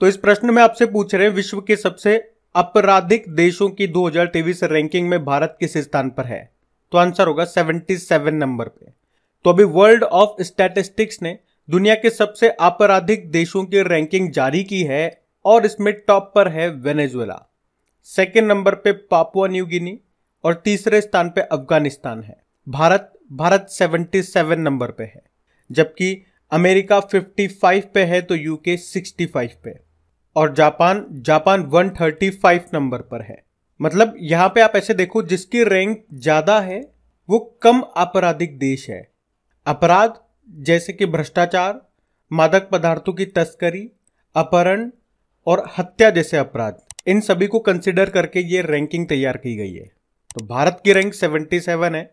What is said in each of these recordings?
तो इस प्रश्न में आपसे पूछ रहे हैं विश्व के सबसे आपराधिक देशों की दो रैंकिंग में भारत किस स्थान पर है तो आंसर होगा 77 नंबर पे तो अभी वर्ल्ड ऑफ स्टैटिस्टिक्स ने दुनिया के सबसे आपराधिक देशों की रैंकिंग जारी की है और इसमें टॉप पर है वेनेजुएला सेकेंड नंबर पे पापुआ न्यू गिनी और तीसरे स्थान पे अफगानिस्तान है भारत भारत 77 नंबर पे है जबकि अमेरिका 55 पे है तो यूके 65 पे और जापान जापान 135 नंबर पर है मतलब यहाँ पे आप ऐसे देखो जिसकी रैंक ज़्यादा है वो कम आपराधिक देश है अपराध जैसे कि भ्रष्टाचार मादक पदार्थों की तस्करी अपहरण और हत्या जैसे अपराध इन सभी को कंसिडर करके ये रैंकिंग तैयार की गई है तो भारत की रैंक 77 है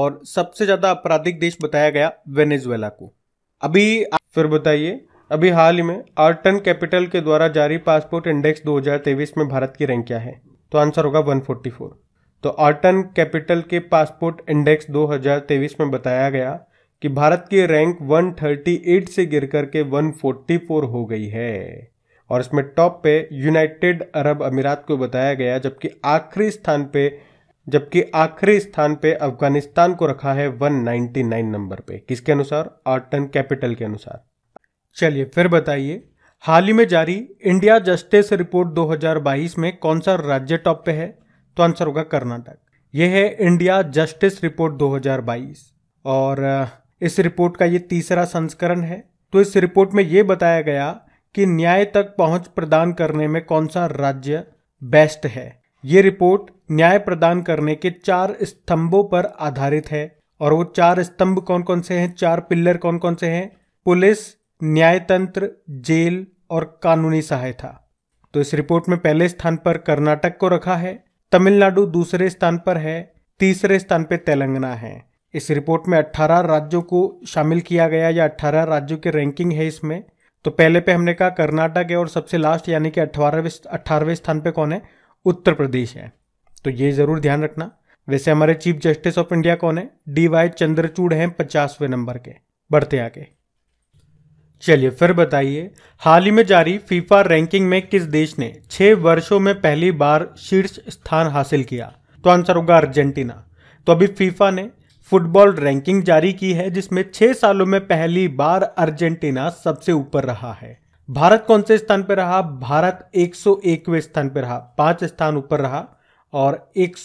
और सबसे ज़्यादा आपराधिक देश बताया गया वेनेजुएला को अभी आप फिर बताइए अभी हाल ही में आर्टन कैपिटल के द्वारा जारी पासपोर्ट इंडेक्स 2023 में भारत की रैंक क्या है तो आंसर होगा 144 तो आर्टन कैपिटल के पासपोर्ट इंडेक्स 2023 में बताया गया कि भारत की रैंक 138 से गिर करके 144 हो गई है और इसमें टॉप पे यूनाइटेड अरब अमीरात को बताया गया जबकि आखिरी स्थान पे जबकि आखिरी स्थान पे अफगानिस्तान को रखा है 199 नंबर पे किसके अनुसार आर्टन कैपिटल के अनुसार चलिए फिर बताइए हाल ही में जारी इंडिया जस्टिस रिपोर्ट 2022 में कौन सा राज्य टॉप पे है तो आंसर होगा कर्नाटक यह है इंडिया जस्टिस रिपोर्ट 2022 और इस रिपोर्ट का ये तीसरा संस्करण है तो इस रिपोर्ट में ये बताया गया कि न्याय तक पहुंच प्रदान करने में कौन सा राज्य बेस्ट है ये रिपोर्ट न्याय प्रदान करने के चार स्तंभों पर आधारित है और वो चार स्तंभ कौन कौन से हैं चार पिल्लर कौन कौन से हैं पुलिस न्यायतंत्र जेल और कानूनी सहायता तो इस रिपोर्ट में पहले स्थान पर कर्नाटक को रखा है तमिलनाडु दूसरे स्थान पर है तीसरे स्थान पर तेलंगाना है इस रिपोर्ट में 18 राज्यों को शामिल किया गया या 18 राज्यों की रैंकिंग है इसमें तो पहले पे हमने कहा कर्नाटक है और सबसे लास्ट यानी कि अठारहवें अठारहवें स्थान पे कौन है उत्तर प्रदेश है तो ये ज़रूर ध्यान रखना वैसे हमारे चीफ जस्टिस ऑफ इंडिया कौन है डी वाई चंद्रचूड़ हैं पचासवें नंबर के बढ़ते आगे चलिए फिर बताइए हाल ही में जारी फीफा रैंकिंग में किस देश ने छह वर्षों में पहली बार शीर्ष स्थान हासिल किया तो आंसर होगा अर्जेंटीना तो अभी फीफा ने फुटबॉल रैंकिंग जारी की है जिसमें छह सालों में पहली बार अर्जेंटीना सबसे ऊपर रहा है भारत कौन से स्थान पर रहा भारत एक स्थान पर रहा पांच स्थान ऊपर रहा और एक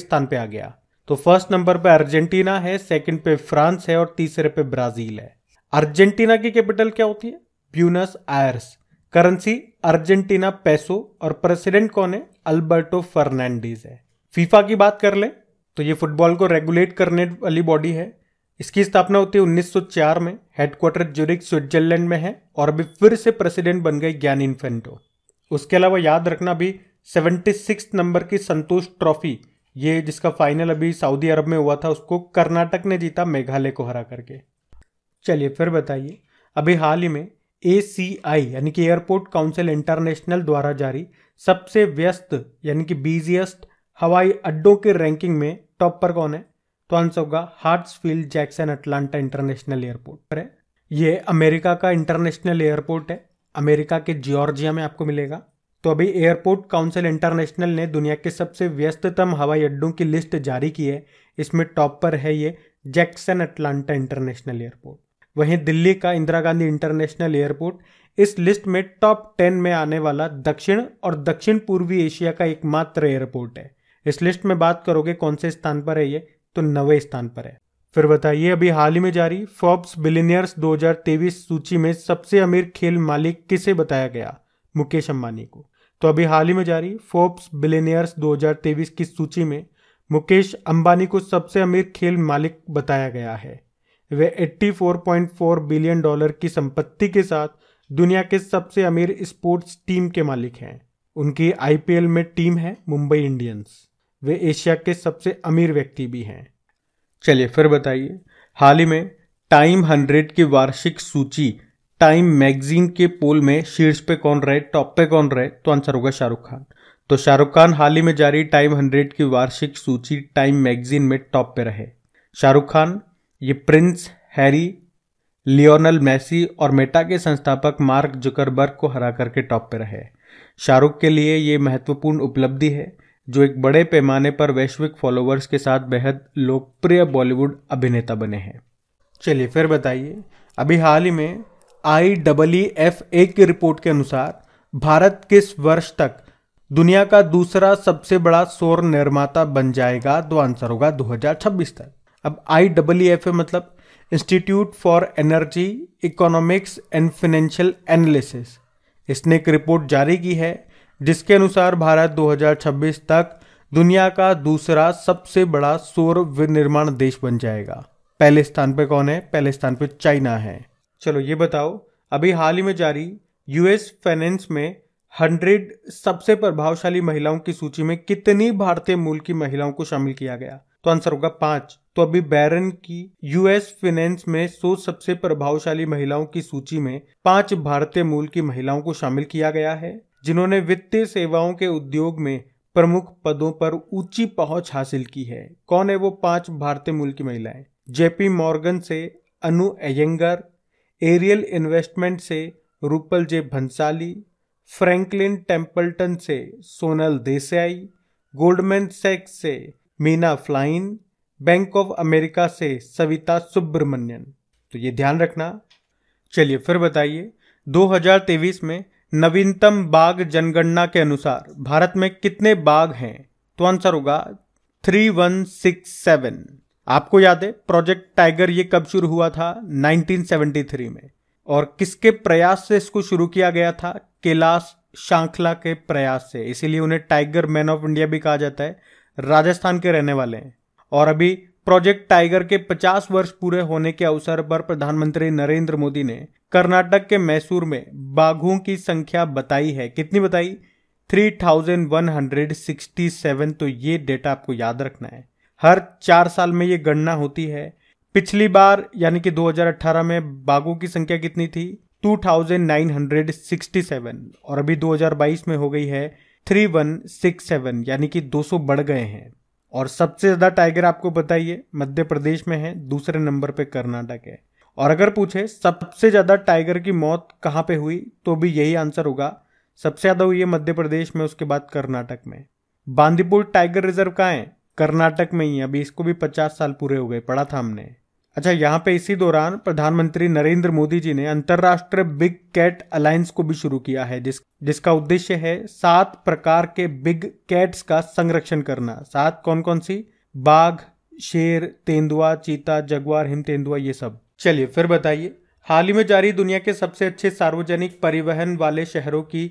स्थान पे आ गया तो फर्स्ट नंबर पे अर्जेंटीना है सेकंड पे फ्रांस है और तीसरे पे ब्राजील है अर्जेंटीना की कैपिटल क्या होती है ब्यूनस आयर्स करेंसी अर्जेंटीना पैसो और प्रेसिडेंट कौन है अल्बर्टो फर्नैंडीज है फीफा की बात कर ले तो ये फुटबॉल को रेगुलेट करने वाली बॉडी है इसकी स्थापना होती है 1904 में हेडक्वार्टर ज्यूरिक स्विट्जरलैंड में है और अभी फिर से प्रेसिडेंट बन गए ज्ञान इन्फेंटो उसके अलावा याद रखना भी सेवेंटी नंबर की संतोष ट्रॉफी ये जिसका फाइनल अभी सऊदी अरब में हुआ था उसको कर्नाटक ने जीता मेघालय को हरा करके चलिए फिर बताइए अभी हाल ही में ए यानी कि एयरपोर्ट काउंसिल इंटरनेशनल द्वारा जारी सबसे व्यस्त यानी कि बिजिएस्ट हवाई अड्डों के रैंकिंग में टॉप पर कौन है तो आंसर होगा Hartsfield Jackson Atlanta international airport पर है ये अमेरिका का इंटरनेशनल एयरपोर्ट है अमेरिका के जॉर्जिया में आपको मिलेगा तो अभी एयरपोर्ट काउंसिल इंटरनेशनल ने दुनिया के सबसे व्यस्ततम हवाई अड्डों की लिस्ट जारी की है इसमें टॉप पर है ये जैक्सन अटलांटा इंटरनेशनल एयरपोर्ट वहीं दिल्ली का इंदिरा गांधी इंटरनेशनल एयरपोर्ट इस लिस्ट में टॉप टेन में आने वाला दक्षिण और दक्षिण पूर्वी एशिया का एकमात्र एयरपोर्ट है इस लिस्ट में बात करोगे कौन से स्थान पर है ये तो नवे स्थान पर है फिर बताइए अभी हाल ही में जारी फोर्ब्स बिलीनियर्स 2023 सूची में सबसे अमीर खेल मालिक किसे बताया गया मुकेश अंबानी को तो अभी हाल ही में जारी फोर्ब्स बिलिनियर्स 2023 की सूची में मुकेश अंबानी को सबसे अमीर खेल मालिक बताया गया है वे 84.4 बिलियन डॉलर की संपत्ति के साथ दुनिया के सबसे अमीर स्पोर्ट्स टीम के मालिक हैं उनकी आईपीएल में टीम है मुंबई इंडियंस वे एशिया के सबसे अमीर व्यक्ति भी हैं चलिए फिर बताइए हाल ही में टाइम हंड्रेड की वार्षिक सूची टाइम मैगजीन के पोल में शीर्ष पे कौन रहे टॉप पे कौन रहे तो आंसर होगा शाहरुख खान तो शाहरुख खान हाल ही में जारी टाइम हंड्रेड की वार्षिक सूची टाइम मैगजीन में टॉप पे रहे शाहरुख खान ये प्रिंस हैरी लियोनल मैसी और मेटा के संस्थापक मार्क जुकरबर्ग को हरा करके टॉप पर रहे शाहरुख के लिए ये महत्वपूर्ण उपलब्धि है जो एक बड़े पैमाने पर वैश्विक फॉलोअर्स के साथ बेहद लोकप्रिय बॉलीवुड अभिनेता बने हैं चलिए फिर बताइए अभी हाल ही में आई डब्ल्यू एफ ए की रिपोर्ट के अनुसार भारत किस वर्ष तक दुनिया का दूसरा सबसे बड़ा सौर निर्माता बन जाएगा तो आंसर होगा 2026 तक अब आई डबल एफ ए मतलब institute for energy economics and financial analysis इसने एक रिपोर्ट जारी की है जिसके अनुसार भारत 2026 तक दुनिया का दूसरा सबसे बड़ा सौर विनिर्माण देश बन जाएगा पहले स्थान पर कौन है पहले स्थान पर चाइना है चलो ये बताओ अभी हाल ही में जारी यूएस फाइनेंस में हंड्रेड सबसे प्रभावशाली महिलाओं की सूची में कितनी भारतीय मूल की महिलाओं को शामिल किया गया तो आंसर होगा पांच तो अभी बैरन की यूएस फिनेंस में सौ सबसे प्रभावशाली महिलाओं की सूची में पांच भारतीय मूल की महिलाओं को शामिल किया गया है जिन्होंने वित्तीय सेवाओं के उद्योग में प्रमुख पदों पर ऊंची पहुंच हासिल की है कौन है वो पांच भारतीय मूल की महिलाएं जेपी मॉर्गन से अनु एयंगर एरियल इन्वेस्टमेंट से Rupal J Bhansali Franklin Templeton से सोनल देसाई गोल्डमैन सेक्स से Meena Flynn bank of America से सविता सुब्रमण्यन तो ये ध्यान रखना चलिए फिर बताइए 2023 में नवीनतम बाघ जनगणना के अनुसार भारत में कितने बाघ हैं तो आंसर होगा 3167 आपको याद है प्रोजेक्ट टाइगर ये कब शुरू हुआ था 1973 में और किसके प्रयास से इसको शुरू किया गया था कैलाश शांखला के प्रयास से इसीलिए उन्हें टाइगर मैन ऑफ इंडिया भी कहा जाता है राजस्थान के रहने वाले हैं और अभी प्रोजेक्ट टाइगर के 50 वर्ष पूरे होने के अवसर पर प्रधानमंत्री नरेंद्र मोदी ने कर्नाटक के मैसूर में बाघों की संख्या बताई है कितनी बताई 3167 तो ये डेटा आपको याद रखना है हर चार साल में ये गणना होती है पिछली बार यानी कि 2018 में बाघों की संख्या कितनी थी 2967 और अभी 2022 में हो गई है 3167 यानी कि 200 बढ़ गए हैं और सबसे ज़्यादा टाइगर आपको बताइए मध्य प्रदेश में है दूसरे नंबर पे कर्नाटक है और अगर पूछे सबसे ज़्यादा टाइगर की मौत कहाँ पे हुई तो भी यही आंसर होगा सबसे ज़्यादा हुई है मध्य प्रदेश में उसके बाद कर्नाटक में बांदीपुर टाइगर रिजर्व कहाँ है कर्नाटक में ही अभी इसको भी पचास साल पूरे हो गए पढ़ा था हमने अच्छा यहाँ पे इसी दौरान प्रधानमंत्री नरेंद्र मोदी जी ने अंतर्राष्ट्रीय बिग कैट अलायंस को भी शुरू किया है जिस जिसका उद्देश्य है सात प्रकार के बिग कैट्स का संरक्षण करना सात कौन कौन सी बाघ शेर तेंदुआ चीता जगुआर हिम तेंदुआ ये सब चलिए फिर बताइए हाल ही में जारी दुनिया के सबसे अच्छे सार्वजनिक परिवहन वाले शहरों की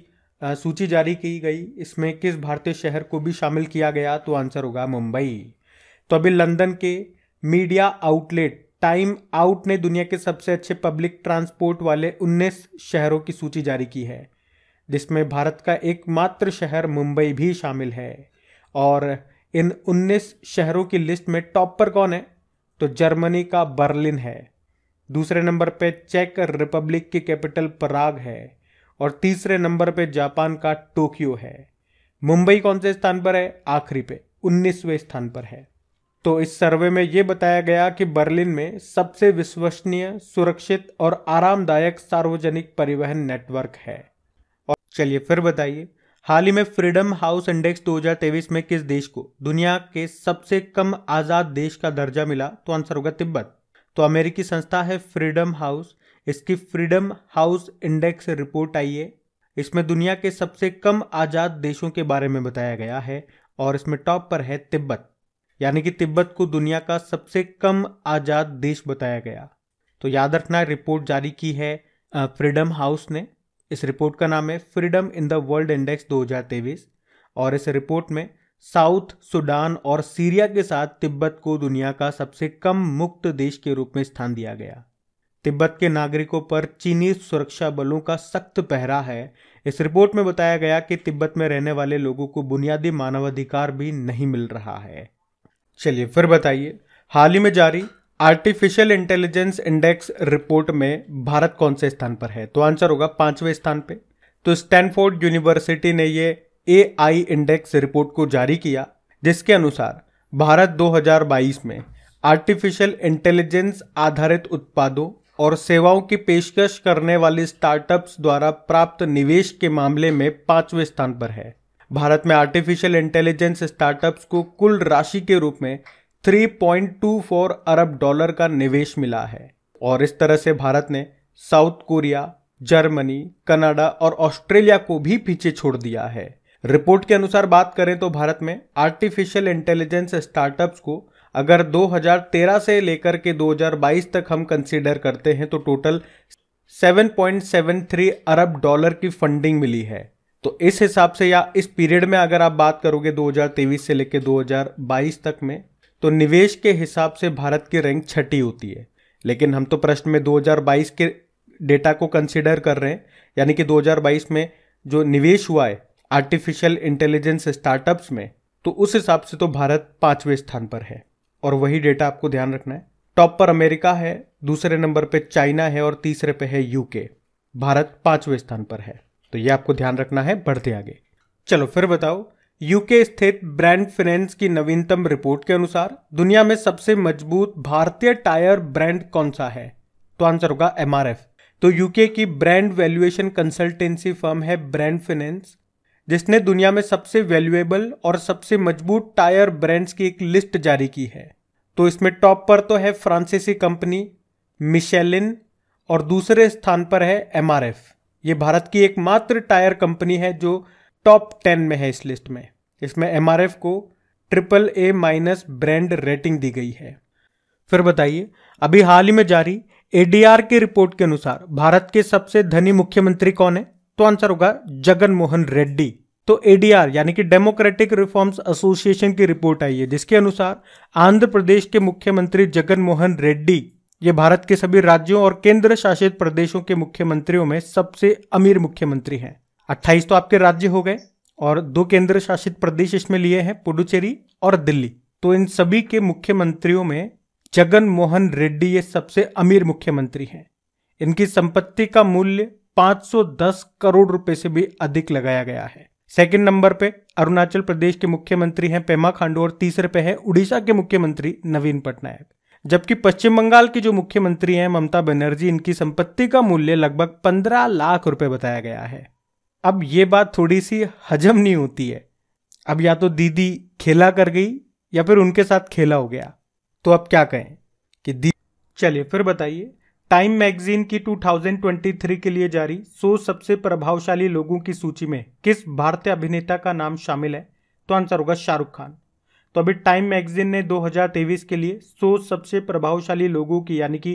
सूची जारी की गई इसमें किस भारतीय शहर को भी शामिल किया गया तो आंसर होगा मुंबई तो अभी लंदन के मीडिया आउटलेट टाइम आउट ने दुनिया के सबसे अच्छे पब्लिक ट्रांसपोर्ट वाले 19 शहरों की सूची जारी की है जिसमें भारत का एकमात्र शहर मुंबई भी शामिल है और इन 19 शहरों की लिस्ट में टॉप पर कौन है तो जर्मनी का बर्लिन है दूसरे नंबर पे चेक रिपब्लिक की कैपिटल पराग है और तीसरे नंबर पे जापान का टोक्यो है मुंबई कौन से स्थान पर है आखिरी पे उन्नीसवें स्थान पर है तो इस सर्वे में ये बताया गया कि बर्लिन में सबसे विश्वसनीय सुरक्षित और आरामदायक सार्वजनिक परिवहन नेटवर्क है और चलिए फिर बताइए हाल ही में फ्रीडम हाउस इंडेक्स 2023 में किस देश को दुनिया के सबसे कम आज़ाद देश का दर्जा मिला तो आंसर होगा तिब्बत तो अमेरिकी संस्था है फ्रीडम हाउस इसकी फ्रीडम हाउस इंडेक्स रिपोर्ट आई है इसमें दुनिया के सबसे कम आज़ाद देशों के बारे में बताया गया है और इसमें टॉप पर है तिब्बत यानी कि तिब्बत को दुनिया का सबसे कम आज़ाद देश बताया गया तो याद रखना रिपोर्ट जारी की है फ्रीडम हाउस ने इस रिपोर्ट का नाम है freedom in the world index 2023 और इस रिपोर्ट में साउथ सुडान और सीरिया के साथ तिब्बत को दुनिया का सबसे कम मुक्त देश के रूप में स्थान दिया गया तिब्बत के नागरिकों पर चीनी सुरक्षा बलों का सख्त पहरा है इस रिपोर्ट में बताया गया कि तिब्बत में रहने वाले लोगों को बुनियादी मानवाधिकार भी नहीं मिल रहा है चलिए फिर बताइए हाल ही में जारी आर्टिफिशियल इंटेलिजेंस इंडेक्स रिपोर्ट में भारत कौन से स्थान पर है तो आंसर होगा पांचवें स्थान पे तो स्टैनफोर्ड यूनिवर्सिटी ने ये ए इंडेक्स रिपोर्ट को जारी किया जिसके अनुसार भारत 2022 में आर्टिफिशियल इंटेलिजेंस आधारित उत्पादों और सेवाओं की पेशकश करने वाले स्टार्टअप्स द्वारा प्राप्त निवेश के मामले में पांचवें स्थान पर है भारत में आर्टिफिशियल इंटेलिजेंस स्टार्टअप्स को कुल राशि के रूप में 3.24 अरब डॉलर का निवेश मिला है और इस तरह से भारत ने साउथ कोरिया जर्मनी कनाडा और ऑस्ट्रेलिया को भी पीछे छोड़ दिया है रिपोर्ट के अनुसार बात करें तो भारत में आर्टिफिशियल इंटेलिजेंस स्टार्टअप्स को अगर 2013 से लेकर के 2022 तक हम कंसीडर करते हैं तो टोटल 7.73 अरब डॉलर की फंडिंग मिली है तो इस हिसाब से या इस पीरियड में अगर आप बात करोगे 2023 से लेकर 2022 तक में तो निवेश के हिसाब से भारत की रैंक छठी होती है लेकिन हम तो प्रश्न में 2022 के डेटा को कंसिडर कर रहे हैं यानी कि 2022 में जो निवेश हुआ है आर्टिफिशियल इंटेलिजेंस स्टार्टअप्स में तो उस हिसाब से तो भारत पांचवें स्थान पर है और वही डेटा आपको ध्यान रखना है टॉप पर अमेरिका है दूसरे नंबर पे चाइना है और तीसरे पे है यूके भारत पांचवें स्थान पर है तो ये आपको ध्यान रखना है बढ़ते आगे चलो फिर बताओ यूके स्थित ब्रांड फिनेंस की नवीनतम रिपोर्ट के अनुसार दुनिया में सबसे मजबूत भारतीय टायर ब्रांड कौन सा है तो आंसर होगा एम तो यूके की ब्रांड वैल्यूएशन कंसल्टेंसी फर्म है ब्रांड फिनेंस जिसने दुनिया में सबसे वैल्यूएबल और सबसे मजबूत टायर ब्रांड्स की एक लिस्ट जारी की है तो इसमें टॉप पर तो है फ्रांसीसी कंपनी मिशेलिन और दूसरे स्थान पर है एमआरएफ ये भारत की एकमात्र टायर कंपनी है जो टॉप टेन में है इस लिस्ट में इसमें एम को triple A minus brand rating दी गई है फिर बताइए अभी हाल ही में जारी एडीआर की रिपोर्ट के अनुसार भारत के सबसे धनी मुख्यमंत्री कौन है तो आंसर होगा जगन मोहन रेड्डी तो एडीआर यानी कि डेमोक्रेटिक रिफॉर्म्स एसोसिएशन की रिपोर्ट आई है जिसके अनुसार आंध्र प्रदेश के मुख्यमंत्री जगन मोहन रेड्डी ये भारत के सभी राज्यों और केंद्र शासित प्रदेशों के मुख्यमंत्रियों में सबसे अमीर मुख्यमंत्री हैं अट्ठाईस तो आपके राज्य हो गए और दो केंद्र शासित प्रदेश इसमें लिए हैं पुडुचेरी और दिल्ली तो इन सभी के मुख्यमंत्रियों में जगन मोहन रेड्डी ये सबसे अमीर मुख्यमंत्री हैं इनकी संपत्ति का मूल्य 510 करोड़ रुपए से भी अधिक लगाया गया है सेकंड नंबर पे अरुणाचल प्रदेश के मुख्यमंत्री हैं पेमा खांडू और तीसरे पे हैं उड़ीसा के मुख्यमंत्री नवीन पटनायक जबकि पश्चिम बंगाल की जो मुख्यमंत्री हैं ममता बनर्जी इनकी संपत्ति का मूल्य लगभग पंद्रह लाख रुपए बताया गया है अब ये बात थोड़ी सी हजम नहीं होती है अब या तो दीदी खेला कर गई या फिर उनके साथ खेला हो गया तो अब क्या कहें कि दी चलिए फिर बताइए टाइम मैगजीन की 2023 के लिए जारी 100 सबसे प्रभावशाली लोगों की सूची में किस भारतीय अभिनेता का नाम शामिल है तो आंसर होगा शाहरुख खान तो अभी टाइम मैगजीन ने 2023 के लिए 100 सबसे प्रभावशाली लोगों की यानी कि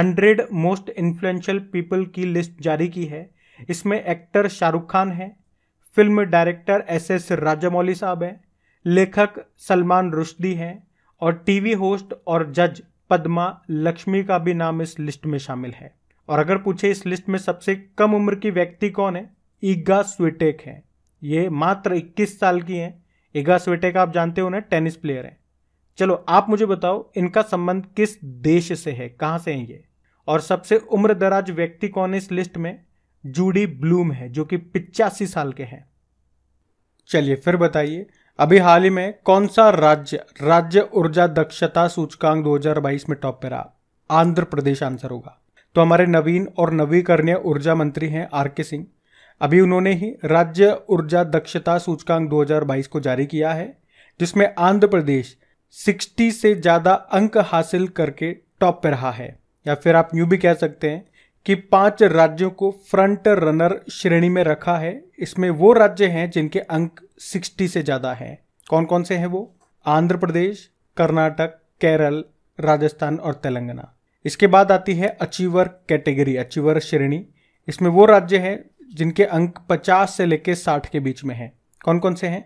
100 मोस्ट इन्फ्लुएंशियल पीपल की लिस्ट जारी की है इसमें एक्टर शाहरुख खान है film director S S Rajamouli साहब हैं लेखक सलमान रुश्दी हैं और टीवी होस्ट और जज पद्मा लक्ष्मी का भी नाम इस लिस्ट में शामिल है और अगर पूछे इस लिस्ट में सबसे कम उम्र की व्यक्ति कौन है ईगा स्वीटेक हैं ये मात्र 21 साल की हैं इगा स्वेटेका आप जानते हो ना टेनिस प्लेयर हैं चलो आप मुझे बताओ इनका संबंध किस देश से है कहाँ से हैं ये और सबसे उम्र दराज व्यक्ति कौन इस लिस्ट में जूडी ब्लूम है जो कि पिचासी साल के हैं चलिए फिर बताइए अभी हाल ही में कौन सा राज्य राज्य ऊर्जा दक्षता सूचकांक 2022 में टॉप पर रहा आंध्र प्रदेश आंसर होगा तो हमारे नवीन और नवीकरणीय ऊर्जा मंत्री हैं आर के सिंह अभी उन्होंने ही राज्य ऊर्जा दक्षता सूचकांक 2022 को जारी किया है जिसमें आंध्र प्रदेश 60 से ज़्यादा अंक हासिल करके टॉप पर रहा है या फिर आप यूँ भी कह सकते हैं कि पांच राज्यों को फ्रंट रनर श्रेणी में रखा है इसमें वो राज्य हैं जिनके अंक 60 से ज़्यादा हैं कौन कौन से हैं वो आंध्र प्रदेश कर्नाटक केरल राजस्थान और तेलंगाना इसके बाद आती है अचीवर कैटेगरी अचीवर श्रेणी इसमें वो राज्य हैं जिनके अंक 50 से लेकर 60 के बीच में हैं कौन कौन से हैं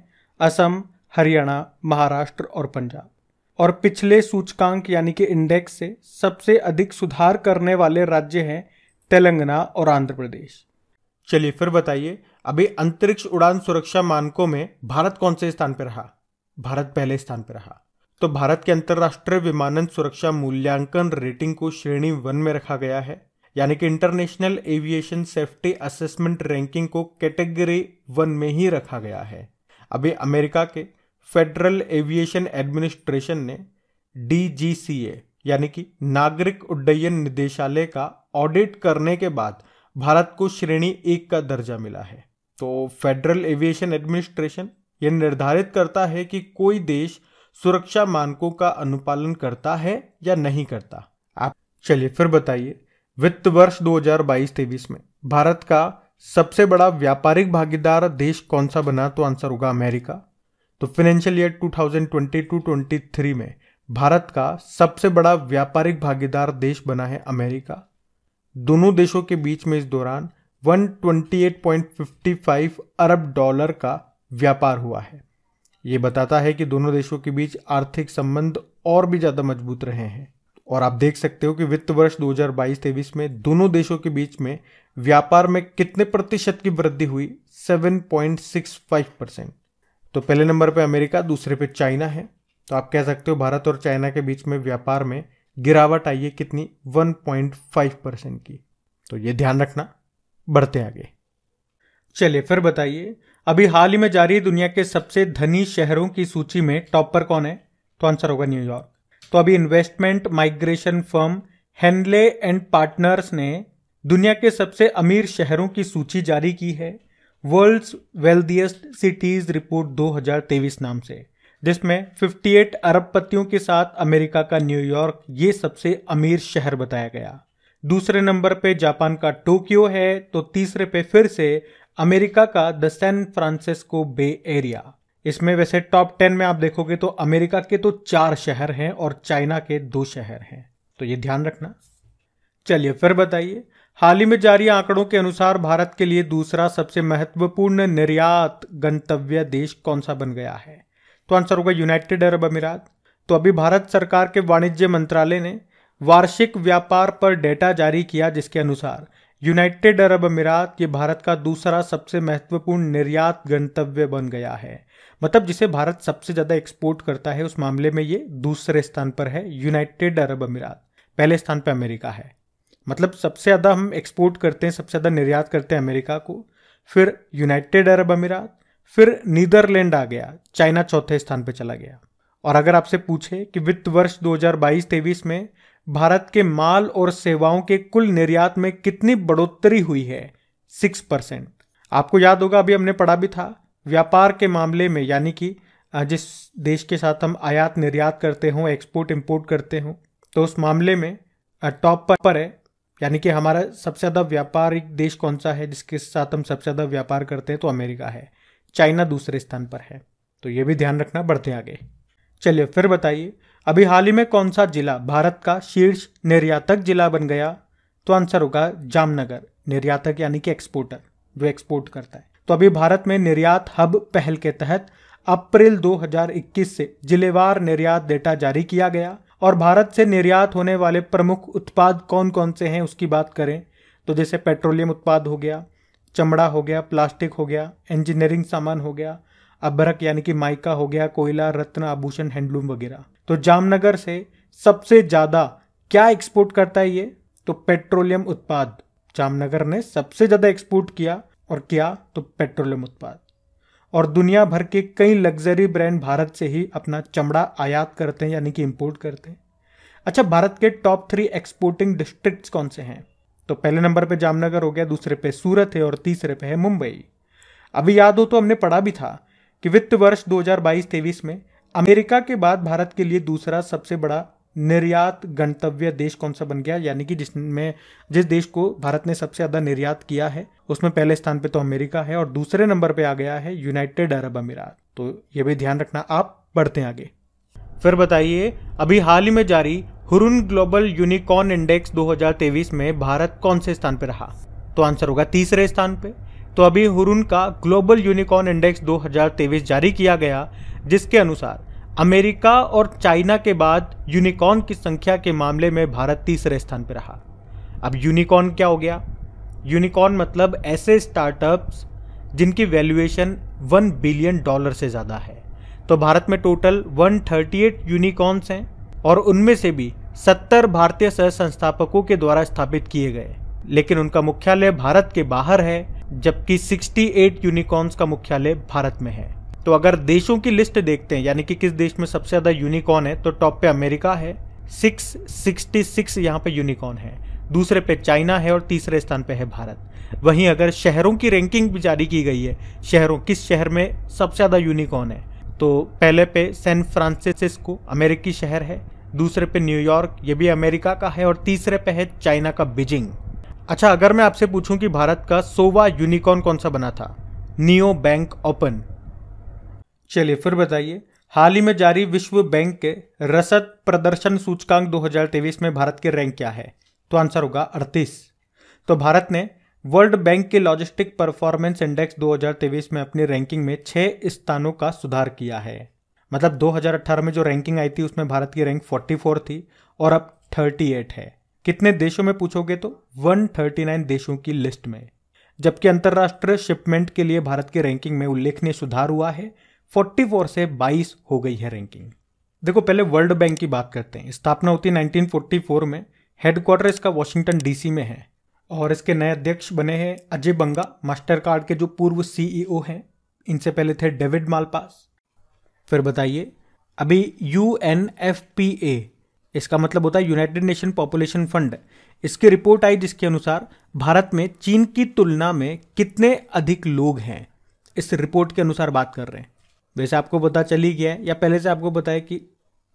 असम हरियाणा महाराष्ट्र और पंजाब और पिछले सूचकांक यानी कि इंडेक्स से सबसे अधिक सुधार करने वाले राज्य हैं तेलंगाना और आंध्र प्रदेश चलिए फिर बताइए अभी अंतरिक्ष उड़ान सुरक्षा मानकों में भारत कौन से स्थान पर रहा भारत पहले स्थान पर रहा तो भारत के अंतर्राष्ट्रीय विमानन सुरक्षा मूल्यांकन रेटिंग को श्रेणी वन में रखा गया है यानी कि international aviation safety assessment ranking को कैटेगरी वन में ही रखा गया है अभी अमेरिका के फेडरल एविएशन एडमिनिस्ट्रेशन ने डी यानी कि नागरिक उड्डयन निदेशालय का ऑडिट करने के बाद भारत को श्रेणी एक का दर्जा मिला है तो फेडरल एविएशन एडमिनिस्ट्रेशन यह निर्धारित करता है कि कोई देश सुरक्षा मानकों का अनुपालन करता है या नहीं करता आप चलिए फिर बताइए वित्त वर्ष 2022-23 में भारत का सबसे बड़ा व्यापारिक भागीदार देश कौन सा बना तो आंसर होगा अमेरिका तो फाइनेंशियल ईयर 2022-23 में भारत का सबसे बड़ा व्यापारिक भागीदार देश बना है अमेरिका दोनों देशों के बीच में इस दौरान 128.55 अरब डॉलर का व्यापार हुआ है ये बताता है कि दोनों देशों के बीच आर्थिक संबंध और भी ज़्यादा मजबूत रहे हैं और आप देख सकते हो कि वित्त वर्ष 2022-23 में दोनों देशों के बीच में व्यापार में कितने प्रतिशत की वृद्धि हुई 7.65 परसेंट तो पहले नंबर पे अमेरिका दूसरे पे चाइना है तो आप कह सकते हो भारत और चाइना के बीच में व्यापार में गिरावट आई है कितनी 1.5 परसेंट की तो ये ध्यान रखना बढ़ते आगे चलिए फिर बताइए अभी हाल ही में जारी दुनिया के सबसे धनी शहरों की सूची में टॉप पर कौन है तो आंसर होगा न्यूयॉर्क तो अभी investment migration firm Henley and Partners ने दुनिया के सबसे अमीर शहरों की सूची जारी की है वर्ल्ड्स वेल्दीएस्ट सिटीज़ रिपोर्ट 2023 नाम से जिसमें 58 अरबपतियों के साथ अमेरिका का न्यूयॉर्क ये सबसे अमीर शहर बताया गया दूसरे नंबर पे जापान का टोक्यो है तो तीसरे पे फिर से अमेरिका का the San Francisco Bay Area इसमें वैसे टॉप टेन में आप देखोगे तो अमेरिका के तो चार शहर हैं और चाइना के दो शहर हैं तो ये ध्यान रखना चलिए फिर बताइए हाल ही में जारी आंकड़ों के अनुसार भारत के लिए दूसरा सबसे महत्वपूर्ण निर्यात गंतव्य देश कौन सा बन गया है तो आंसर होगा यूनाइटेड अरब अमीरात तो अभी भारत सरकार के वाणिज्य मंत्रालय ने वार्षिक व्यापार पर डेटा जारी किया जिसके अनुसार यूनाइटेड अरब अमीरात ये भारत का दूसरा सबसे महत्वपूर्ण निर्यात गंतव्य बन गया है मतलब जिसे भारत सबसे ज़्यादा एक्सपोर्ट करता है उस मामले में ये दूसरे स्थान पर है यूनाइटेड अरब अमीरात पहले स्थान पर अमेरिका है मतलब सबसे ज़्यादा हम एक्सपोर्ट करते हैं सबसे ज़्यादा निर्यात करते हैं अमेरिका को फिर यूनाइटेड अरब अमीरात फिर नीदरलैंड आ गया चाइना चौथे स्थान पर चला गया और अगर आपसे पूछे कि वित्त वर्ष 2022-23 में भारत के माल और सेवाओं के कुल निर्यात में कितनी बढ़ोतरी हुई है सिक्स परसेंट आपको याद होगा अभी हमने पढ़ा भी था व्यापार के मामले में यानी कि जिस देश के साथ हम आयात निर्यात करते हों एक्सपोर्ट इम्पोर्ट करते हों तो उस मामले में टॉप पर, पर है यानी कि हमारा सबसे ज़्यादा व्यापारिक देश कौन सा है जिसके साथ हम सबसे ज़्यादा व्यापार करते हैं तो अमेरिका है चाइना दूसरे स्थान पर है तो ये भी ध्यान रखना बढ़ते आगे चलिए फिर बताइए अभी हाल ही में कौन सा जिला भारत का शीर्ष निर्यातक जिला बन गया तो आंसर होगा जामनगर निर्यातक यानी कि एक्सपोर्टर जो एक्सपोर्ट करता है तो अभी भारत में निर्यात हब पहल के तहत अप्रैल 2021 से जिलेवार निर्यात डेटा जारी किया गया और भारत से निर्यात होने वाले प्रमुख उत्पाद कौन कौन से हैं उसकी बात करें तो जैसे पेट्रोलियम उत्पाद हो गया चमड़ा हो गया प्लास्टिक हो गया इंजीनियरिंग सामान हो गया अभ्रक यानी कि माइका हो गया कोयला रत्न आभूषण हैंडलूम वगैरह तो जामनगर से सबसे ज़्यादा क्या एक्सपोर्ट करता है ये तो पेट्रोलियम उत्पाद जामनगर ने सबसे ज़्यादा एक्सपोर्ट किया और क्या तो पेट्रोलियम उत्पाद और दुनिया भर के कई लग्जरी ब्रांड भारत से ही अपना चमड़ा आयात करते हैं यानी कि इम्पोर्ट करते हैं अच्छा भारत के टॉप थ्री एक्सपोर्टिंग डिस्ट्रिक्ट्स कौन से हैं तो पहले नंबर पे जामनगर हो गया दूसरे पे सूरत है और तीसरे पे है मुंबई अभी याद हो तो हमने पढ़ा भी था कि वित्त वर्ष 2022-23 में अमेरिका के बाद भारत के लिए दूसरा सबसे बड़ा निर्यात गंतव्य देश कौन सा बन गया यानी कि जिसमें जिस देश को भारत ने सबसे ज़्यादा निर्यात किया है उसमें पहले स्थान पे तो अमेरिका है और दूसरे नंबर पे आ गया है यूनाइटेड अरब अमीरात तो ये भी ध्यान रखना आप बढ़ते हैं आगे फिर बताइए अभी हाल ही में जारी हुरुन ग्लोबल यूनिकॉर्न इंडेक्स 2023 में भारत कौन से स्थान पर रहा तो आंसर होगा तीसरे स्थान पर तो अभी हुरुन का ग्लोबल यूनिकॉर्न इंडेक्स 2023 जारी किया गया जिसके अनुसार अमेरिका और चाइना के बाद यूनिकॉर्न की संख्या के मामले में भारत तीसरे स्थान पर रहा अब यूनिकॉर्न क्या हो गया यूनिकॉर्न मतलब ऐसे स्टार्टअप्स जिनकी वैल्यूएशन वन बिलियन डॉलर से ज़्यादा है तो भारत में टोटल 138 यूनिकॉर्न्स हैं और उनमें से भी 70 भारतीय सह संस्थापकों के द्वारा स्थापित किए गए लेकिन उनका मुख्यालय भारत के बाहर है जबकि 68 यूनिकॉर्न्स का मुख्यालय भारत में है तो अगर देशों की लिस्ट देखते हैं यानी कि किस देश में सबसे ज़्यादा यूनिकॉर्न है तो टॉप पे अमेरिका है 666 यहाँ पे यूनिकॉर्न है दूसरे पे चाइना है और तीसरे स्थान पे है भारत वहीं अगर शहरों की रैंकिंग भी जारी की गई है शहरों किस शहर में सबसे ज़्यादा यूनिकॉर्न है तो पहले पे सैन फ्रांसिस्को अमेरिकी शहर है दूसरे पे न्यूयॉर्क ये भी अमेरिका का है और तीसरे पे है चाइना का बीजिंग अच्छा अगर मैं आपसे पूछूं कि भारत का सोवा यूनिकॉर्न कौन सा बना था नियो बैंक ओपन चलिए फिर बताइए हाल ही में जारी विश्व बैंक के रसद प्रदर्शन सूचकांक 2023 में भारत की रैंक क्या है तो आंसर होगा 38। तो भारत ने वर्ल्ड बैंक के लॉजिस्टिक परफॉर्मेंस इंडेक्स 2023 में अपनी रैंकिंग में छः स्थानों का सुधार किया है मतलब 2018 में जो रैंकिंग आई थी उसमें भारत की रैंक 44 थी और अब 38 है कितने देशों में पूछोगे तो 139 देशों की लिस्ट में जबकि अंतर्राष्ट्रीय शिपमेंट के लिए भारत की रैंकिंग में उल्लेखनीय सुधार हुआ है 44 से 22 हो गई है रैंकिंग देखो पहले वर्ल्ड बैंक की बात करते हैं स्थापना होती है 1944 में हेडक्वार्टर इसका वॉशिंगटन डीसी में है और इसके नए अध्यक्ष बने हैं अजय बंगा मास्टर कार्ड के जो पूर्व सीईओ e हैं इनसे पहले थे डेविड मालपास फिर बताइए अभी U N F P A इसका मतलब होता है यूनाइटेड नेशन पॉपुलेशन फंड इसकी रिपोर्ट आई जिसके अनुसार भारत में चीन की तुलना में कितने अधिक लोग हैं इस रिपोर्ट के अनुसार बात कर रहे हैं वैसे आपको पता चल ही गया है या पहले से आपको बताया कि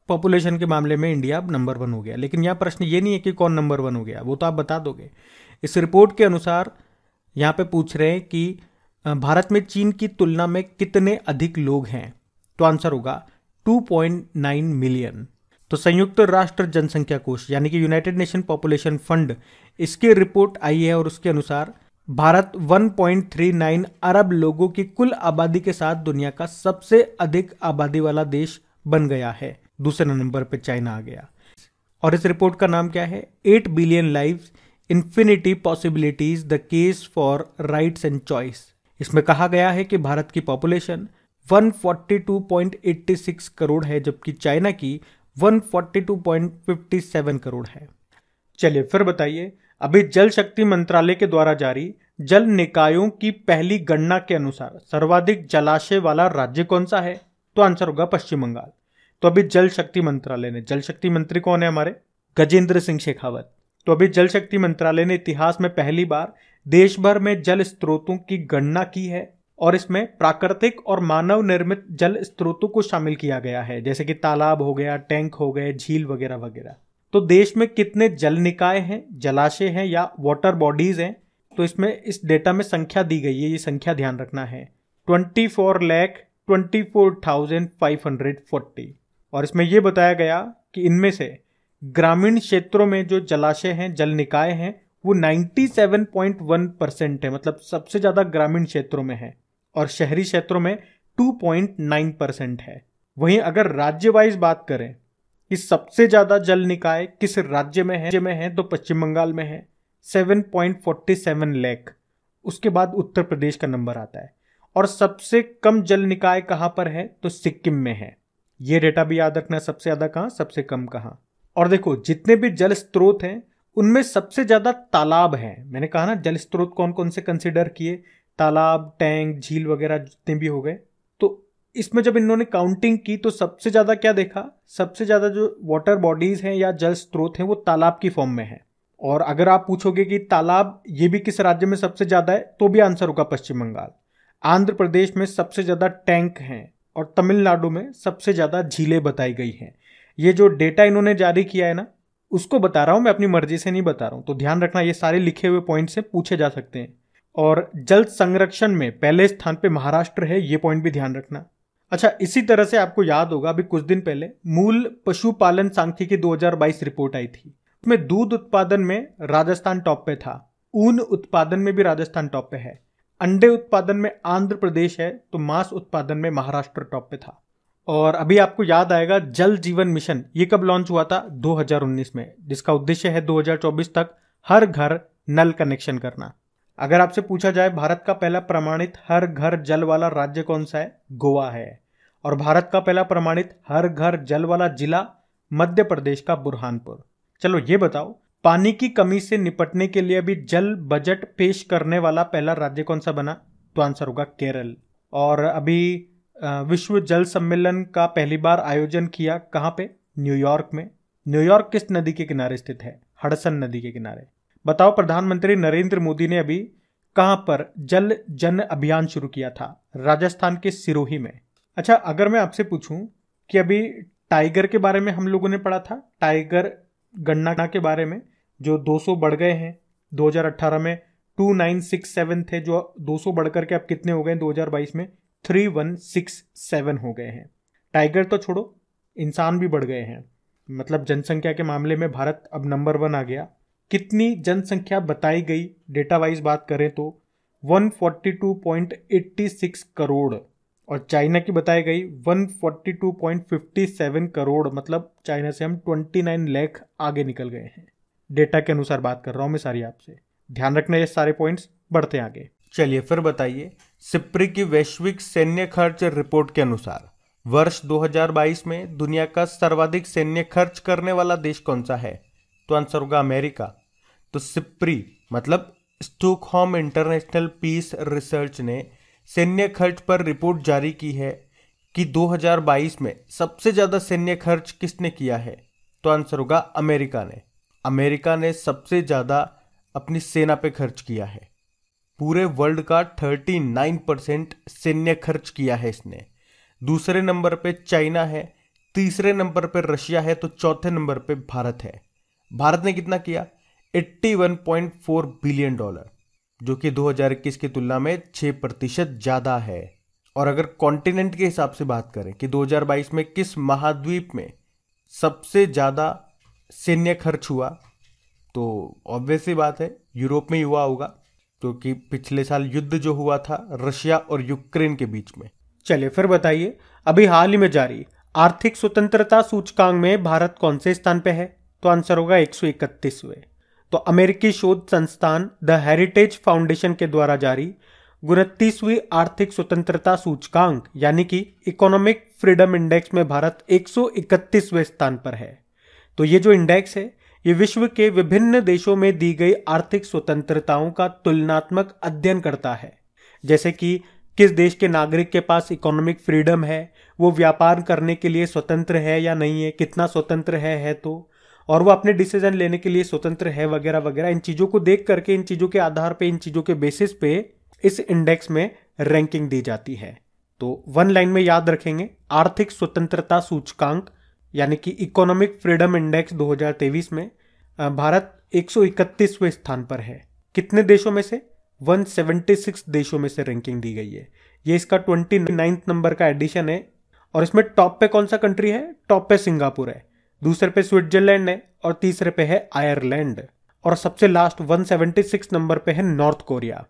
पॉपुलेशन के मामले में इंडिया अब नंबर वन हो गया लेकिन यहाँ प्रश्न ये नहीं है कि कौन नंबर वन हो गया वो तो आप बता दोगे इस रिपोर्ट के अनुसार यहाँ पे पूछ रहे हैं कि भारत में चीन की तुलना में कितने अधिक लोग हैं तो आंसर होगा 2.9 मिलियन तो संयुक्त राष्ट्र जनसंख्या कोष यानी कि यूनाइटेड नेशन पॉपुलेशन फंड इसकी रिपोर्ट आई है और उसके अनुसार भारत 1.39 अरब लोगों की कुल आबादी के साथ दुनिया का सबसे अधिक आबादी वाला देश बन गया है दूसरे नंबर पर चाइना आ गया और इस रिपोर्ट का नाम क्या है eight billion live infinity possibilities the case for rights and choice इसमें कहा गया है कि भारत की पॉपुलेशन 142.86 करोड़ है जबकि चाइना की 142.57 करोड़ है चलिए फिर बताइए अभी जल शक्ति मंत्रालय के द्वारा जारी जल निकायों की पहली गणना के अनुसार सर्वाधिक जलाशय वाला राज्य कौन सा है तो आंसर होगा पश्चिम बंगाल तो अभी जल शक्ति मंत्रालय ने जल शक्ति मंत्री कौन है हमारे गजेंद्र सिंह शेखावत तो अभी जल शक्ति मंत्रालय ने इतिहास में पहली बार देश भर में जल स्रोतों की गणना की है और इसमें प्राकृतिक और मानव निर्मित जल स्रोतों को शामिल किया गया है जैसे कि तालाब हो गया टैंक हो गए झील वगैरह वगैरह तो देश में कितने जल निकाय हैं जलाशय हैं या वाटर बॉडीज़ हैं तो इसमें इस डेटा में संख्या दी गई है ये संख्या ध्यान रखना है twenty four lakh twenty four thousand five hundred forty और इसमें यह बताया गया कि इनमें से ग्रामीण क्षेत्रों में जो जलाशय हैं जल निकाय हैं वो 97.1 परसेंट है मतलब सबसे ज़्यादा ग्रामीण क्षेत्रों में है और शहरी क्षेत्रों में 2.9 परसेंट है वहीं अगर राज्य वाइज बात करें कि सबसे ज़्यादा जल निकाय किस राज्य में है में है तो पश्चिम बंगाल में है 7.47 लेख उसके बाद उत्तर प्रदेश का नंबर आता है और सबसे कम जल निकाय कहां पर है तो सिक्किम में है यह डेटा भी याद रखना सबसे ज़्यादा कहां सबसे कम कहां और देखो जितने भी जल स्रोत हैं उनमें सबसे ज़्यादा तालाब हैं मैंने कहा ना जल स्रोत कौन कौन से कंसिडर किए तालाब टैंक झील वगैरह जितने भी हो गए इसमें जब इन्होंने काउंटिंग की तो सबसे ज़्यादा क्या देखा सबसे ज़्यादा जो वाटर बॉडीज़ हैं या जल स्रोत हैं वो तालाब की फॉर्म में है और अगर आप पूछोगे कि तालाब ये भी किस राज्य में सबसे ज़्यादा है तो भी आंसर होगा पश्चिम बंगाल आंध्र प्रदेश में सबसे ज़्यादा टैंक हैं और तमिलनाडु में सबसे ज़्यादा झीलें बताई गई हैं ये जो डेटा इन्होंने जारी किया है ना उसको बता रहा हूँ मैं अपनी मर्जी से नहीं बता रहा हूँ तो ध्यान रखना ये सारे लिखे हुए पॉइंट से पूछे जा सकते हैं और जल संरक्षण में पहले स्थान पे महाराष्ट्र है ये पॉइंट भी ध्यान रखना अच्छा इसी तरह से आपको याद होगा अभी कुछ दिन पहले मूल पशुपालन सांख्यिकी 2022 रिपोर्ट आई थी उसमें दूध उत्पादन में राजस्थान टॉप पे था ऊन उत्पादन में भी राजस्थान टॉप पे है अंडे उत्पादन में आंध्र प्रदेश है तो मांस उत्पादन में महाराष्ट्र टॉप पे था और अभी आपको याद आएगा जल जीवन मिशन ये कब लॉन्च हुआ था 2019 में जिसका उद्देश्य है 2024 तक हर घर नल कनेक्शन करना अगर आपसे पूछा जाए भारत का पहला प्रमाणित हर घर जल वाला राज्य कौन सा है गोवा है और भारत का पहला प्रमाणित हर घर जल वाला जिला मध्य प्रदेश का बुरहानपुर चलो ये बताओ पानी की कमी से निपटने के लिए अभी जल बजट पेश करने वाला पहला राज्य कौन सा बना तो आंसर होगा केरल और अभी विश्व जल सम्मेलन का पहली बार आयोजन किया कहाँ पे न्यूयॉर्क में न्यूयॉर्क किस नदी के किनारे स्थित है हडसन नदी के किनारे बताओ प्रधानमंत्री नरेंद्र मोदी ने अभी कहाँ पर जल जन अभियान शुरू किया था राजस्थान के सिरोही में अच्छा अगर मैं आपसे पूछूं कि अभी टाइगर के बारे में हम लोगों ने पढ़ा था टाइगर गणना के बारे में जो 200 बढ़ गए हैं 2018 में 2967 थे जो 200 बढ़कर के अब कितने हो गए 2022 में 3167 हो गए हैं टाइगर तो छोड़ो इंसान भी बढ़ गए हैं मतलब जनसंख्या के मामले में भारत अब नंबर वन आ गया कितनी जनसंख्या बताई गई डेटा वाइज बात करें तो 142.86 करोड़ और चाइना की बताई गई 142.57 करोड़ मतलब चाइना से हम 29 लाख आगे निकल गए हैं डेटा के अनुसार बात कर रहा हूँ मैं सारी आपसे ध्यान रखना ये सारे पॉइंट्स बढ़ते हैं आगे चलिए फिर बताइए सिप्री की वैश्विक सैन्य खर्च रिपोर्ट के अनुसार वर्ष 2022 में दुनिया का सर्वाधिक सैन्य खर्च करने वाला देश कौन सा है तो आंसर होगा अमेरिका तो सिप्री मतलब स्टोकहोम इंटरनेशनल पीस रिसर्च ने सैन्य खर्च पर रिपोर्ट जारी की है कि 2022 में सबसे ज़्यादा सैन्य खर्च किसने किया है तो आंसर होगा अमेरिका ने अमेरिका ने सबसे ज़्यादा अपनी सेना पे खर्च किया है पूरे वर्ल्ड का 39 परसेंट सैन्य खर्च किया है इसने दूसरे नंबर पे चाइना है तीसरे नंबर पे रशिया है तो चौथे नंबर पे भारत है भारत ने कितना किया 81.4 बिलियन डॉलर जो कि 2021 की तुलना में 6 प्रतिशत ज़्यादा है और अगर कॉन्टिनेंट के हिसाब से बात करें कि 2022 में किस महाद्वीप में सबसे ज़्यादा सैन्य खर्च हुआ तो ऑब्वियस ही बात है यूरोप में हुआ होगा क्योंकि तो पिछले साल युद्ध जो हुआ था रशिया और यूक्रेन के बीच में चलिए फिर बताइए अभी हाल ही में जारी आर्थिक स्वतंत्रता सूचकांक में भारत कौन से स्थान पे है तो आंसर होगा एक सौ तो अमेरिकी शोध संस्थान द हेरिटेज फाउंडेशन के द्वारा जारी उनतीसवीं आर्थिक स्वतंत्रता सूचकांक यानी कि इकोनॉमिक फ्रीडम इंडेक्स में भारत 131वें स्थान पर है तो ये जो इंडेक्स है ये विश्व के विभिन्न देशों में दी गई आर्थिक स्वतंत्रताओं का तुलनात्मक अध्ययन करता है जैसे कि किस देश के नागरिक के पास इकोनॉमिक फ्रीडम है वो व्यापार करने के लिए स्वतंत्र है या नहीं है कितना स्वतंत्र है है तो और वो अपने डिसीजन लेने के लिए स्वतंत्र है वगैरह वगैरह इन चीज़ों को देख करके इन चीज़ों के आधार पे इन चीज़ों के बेसिस पे इस इंडेक्स में रैंकिंग दी जाती है तो वन लाइन में याद रखेंगे आर्थिक स्वतंत्रता सूचकांक यानी कि इकोनॉमिक फ्रीडम इंडेक्स 2023 में भारत 131वें स्थान पर है कितने देशों में से 176 देशों में से रैंकिंग दी गई है ये इसका ट्वेंटी नाइन्थ नंबर का एडिशन है और इसमें टॉप पे कौन सा कंट्री है टॉप पे सिंगापुर है दूसरे पे स्विट्जरलैंड है और तीसरे पे है आयरलैंड और सबसे लास्ट 176 नंबर पे है नॉर्थ कोरिया